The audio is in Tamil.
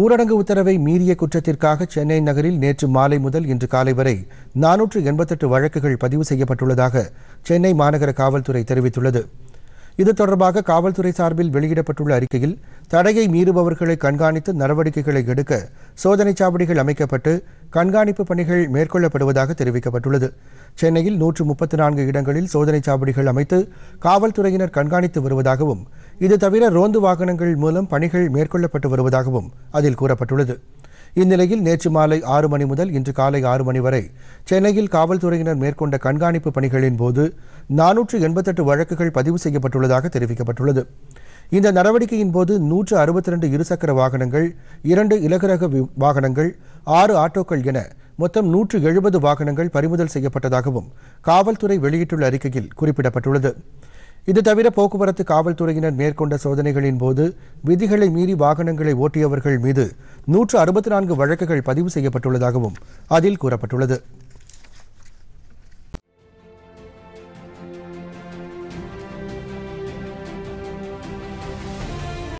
ஊரடங்கு உத்தரவை மீறிய குற்றத்திற்காக சென்னை நகரில் நேற்று மாலை முதல் இன்று காலை வரை நானூற்று எண்பத்தெட்டு வழக்குகள் பதிவு செய்யப்பட்டுள்ளதாக சென்னை மாநகர காவல்துறை தெரிவித்துள்ளது இது தொடர்பாக காவல்துறை சார்பில் வெளியிடப்பட்டுள்ள அறிக்கையில் தடையை மீறுபவர்களை கண்காணித்து நடவடிக்கைகளை எடுக்க சோதனைச் சாவடிகள் அமைக்கப்பட்டு கண்காணிப்பு பணிகள் மேற்கொள்ளப்படுவதாக தெரிவிக்கப்பட்டுள்ளது சென்னையில் நூற்று முப்பத்தி நான்கு இடங்களில் சோதனைச் சாவடிகள் அமைத்து காவல்துறையினர் கண்காணித்து வருவதாகவும் இது தவிர ரோந்து வாகனங்கள் மூலம் பணிகள் மேற்கொள்ளப்பட்டு வருவதாகவும் அதில் கூறப்பட்டுள்ளது இந்நிலையில் நேற்று மாலை ஆறு மணி முதல் இன்று காலை ஆறு மணி வரை சென்னையில் காவல்துறையினர் மேற்கொண்ட கண்காணிப்பு பணிகளின் போது நானூற்று எண்பத்தெட்டு வழக்குகள் பதிவு செய்யப்பட்டுள்ளதாக தெரிவிக்கப்பட்டுள்ளது இந்த நடவடிக்கையின் போது நூற்று அறுபத்தி ரெண்டு இருசக்கர வாகனங்கள் இரண்டு இலகுரக வாகனங்கள் ஆறு ஆட்டோக்கள் என மொத்தம் நூற்று எழுபது வாகனங்கள் பறிமுதல் செய்யப்பட்டதாகவும் காவல்துறை வெளியிட்டுள்ள அறிக்கையில் குறிப்பிடப்பட்டுள்ளது இது தவிர போக்குவரத்து காவல்துறையினர் மேற்கொண்ட சோதனைகளின் போது விதிகளை மீறி வாகனங்களை ஓட்டியவர்கள் மீது நூற்று அறுபத்தி நான்கு வழக்குகள் பதிவு செய்யப்பட்டுள்ளதாகவும் அதில் கூறப்பட்டுள்ளது